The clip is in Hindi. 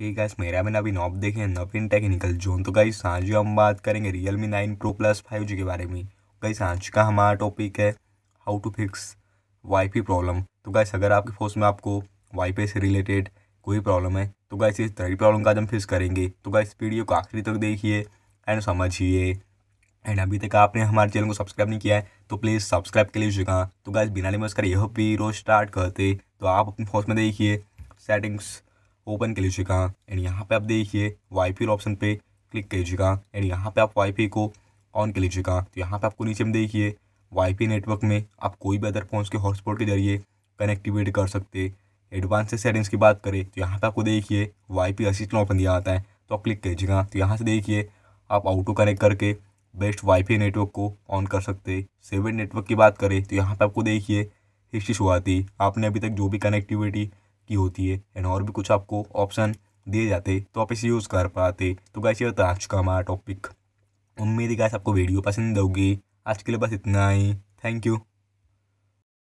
ये गाइस मेरा मैंने अभी नॉब देखे हैं इन टेक्निकल जोन तो गाइस आज जो हम बात करेंगे Realme nine pro plus five G के बारे में गाइस आज का हमारा टॉपिक है how to fix WiFi problem तो गाइस अगर आपके फोन में आपको वाईफाई से रिलेटेड कोई प्रॉब्लम है तो गाइस इस तरह की प्रॉब्लम का आज हम फिक्स करेंगे तो गाइस वीडियो को आखिरी तक देखिए एंड समझिए एंड अभी तक आपने हमारे चैनल को सब्सक्राइब नहीं किया है तो प्लीज़ सब्सक्राइब तो के लिए तो गाइस बिना नमस्कार यह भी रोज स्टार्ट करते तो आप अपने फोन में देखिए सेटिंग्स ओपन कर लीजिएगा एंड यहाँ पे आप देखिए वाईपी ऑप्शन पे क्लिक कीजिएगा एंड यहाँ पे आप वाईपी को ऑन कर लीजिएगा तो यहाँ पे आपको नीचे में देखिए वाईपी नेटवर्क में आप कोई भी अदर फोन के हॉटस्पॉट के जरिए कनेक्टिविटी कर सकते एडवांस सेटिंग्स की बात करें तो यहाँ पे आपको देखिए वाई पी असिस्टेंट ऑप्शन दिया आता है तो आप क्लिक कीजिएगा तो यहाँ से देखिए आप ऑटो कनेक्ट करके बेस्ट वाईफाई नेटवर्क को ऑन कर सकते सेवन नेटवर्क की बात करें तो यहाँ पर आपको देखिए हिस्ट्री शुरुआती आपने अभी तक जो भी कनेक्टिविटी की होती है एंड और भी कुछ आपको ऑप्शन दिए जाते तो आप इसे यूज़ कर पाते तो गाइस ये था आज का हमारा टॉपिक उम्मीद है गाइस आपको वीडियो पसंद होगी आज के लिए बस इतना ही थैंक यू